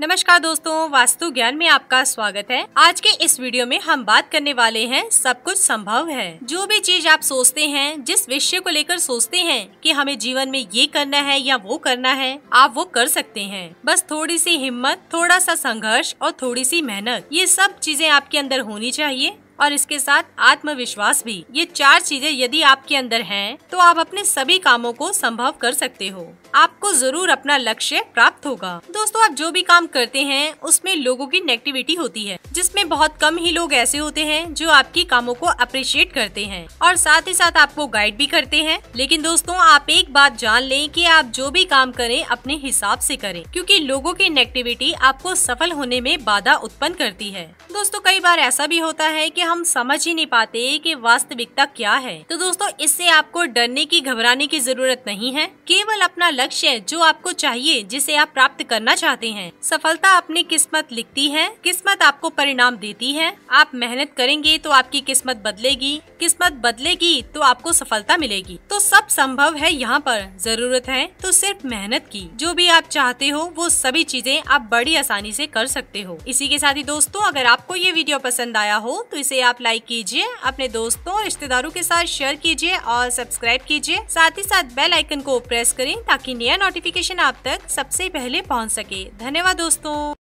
नमस्कार दोस्तों वास्तु ज्ञान में आपका स्वागत है आज के इस वीडियो में हम बात करने वाले हैं सब कुछ संभव है जो भी चीज आप सोचते हैं जिस विषय को लेकर सोचते हैं कि हमें जीवन में ये करना है या वो करना है आप वो कर सकते हैं बस थोड़ी सी हिम्मत थोड़ा सा संघर्ष और थोड़ी सी मेहनत ये सब चीजें आपके अंदर होनी चाहिए और इसके साथ आत्मविश्वास भी ये चार चीजें यदि आपके अंदर हैं तो आप अपने सभी कामों को संभव कर सकते हो आपको जरूर अपना लक्ष्य प्राप्त होगा दोस्तों आप जो भी काम करते हैं उसमें लोगों की नेगेटिविटी होती है जिसमें बहुत कम ही लोग ऐसे होते हैं जो आपकी कामों को अप्रिशिएट करते हैं और साथ ही साथ आपको गाइड भी करते हैं लेकिन दोस्तों आप एक बात जान ले की आप जो भी काम करें अपने हिसाब ऐसी करें क्यूँकी लोगो की नेगेटिविटी आपको सफल होने में बाधा उत्पन्न करती है दोस्तों कई बार ऐसा भी होता है की हम समझ ही नहीं पाते कि वास्तविकता क्या है तो दोस्तों इससे आपको डरने की घबराने की जरूरत नहीं है केवल अपना लक्ष्य जो आपको चाहिए जिसे आप प्राप्त करना चाहते हैं सफलता अपनी किस्मत लिखती है किस्मत आपको परिणाम देती है आप मेहनत करेंगे तो आपकी किस्मत बदलेगी किस्मत बदलेगी तो आपको सफलता मिलेगी तो सब संभव है यहाँ पर जरूरत है तो सिर्फ मेहनत की जो भी आप चाहते हो वो सभी चीजें आप बड़ी आसानी से कर सकते हो इसी के साथ ही दोस्तों अगर आपको ये वीडियो पसंद आया हो तो इसे इसे आप लाइक कीजिए अपने दोस्तों और रिश्तेदारों के साथ शेयर कीजिए और सब्सक्राइब कीजिए साथ ही साथ बेल आइकन को प्रेस करें ताकि नया नोटिफिकेशन आप तक सबसे पहले पहुंच सके धन्यवाद दोस्तों